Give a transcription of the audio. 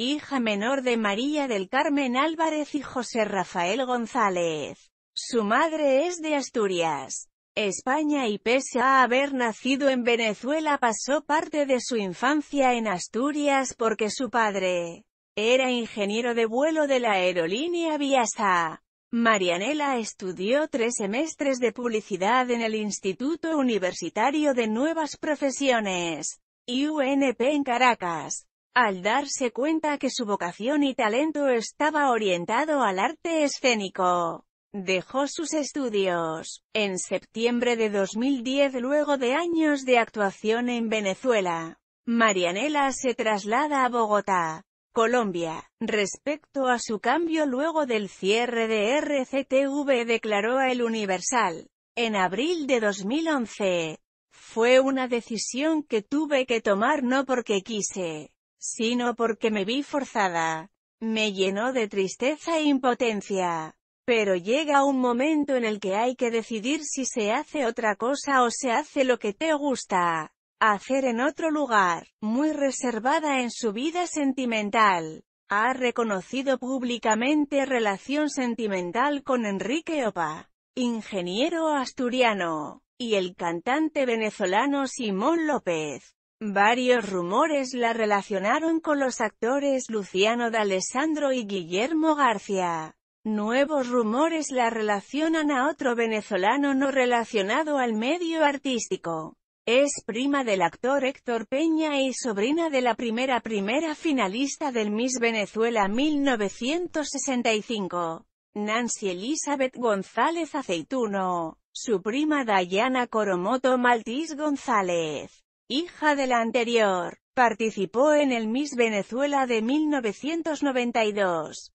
hija menor de María del Carmen Álvarez y José Rafael González. Su madre es de Asturias, España y pese a haber nacido en Venezuela pasó parte de su infancia en Asturias porque su padre era ingeniero de vuelo de la aerolínea Viasa. Marianela estudió tres semestres de publicidad en el Instituto Universitario de Nuevas Profesiones, UNP en Caracas al darse cuenta que su vocación y talento estaba orientado al arte escénico. Dejó sus estudios, en septiembre de 2010 luego de años de actuación en Venezuela. Marianela se traslada a Bogotá, Colombia. Respecto a su cambio luego del cierre de RCTV declaró a El Universal, en abril de 2011, fue una decisión que tuve que tomar no porque quise, sino porque me vi forzada. Me llenó de tristeza e impotencia. Pero llega un momento en el que hay que decidir si se hace otra cosa o se hace lo que te gusta hacer en otro lugar, muy reservada en su vida sentimental. Ha reconocido públicamente relación sentimental con Enrique Opa, ingeniero asturiano, y el cantante venezolano Simón López. Varios rumores la relacionaron con los actores Luciano D'Alessandro y Guillermo García. Nuevos rumores la relacionan a otro venezolano no relacionado al medio artístico. Es prima del actor Héctor Peña y sobrina de la primera primera finalista del Miss Venezuela 1965, Nancy Elizabeth González Aceituno, su prima Dayana Coromoto Maltís González hija de la anterior, participó en el Miss Venezuela de 1992.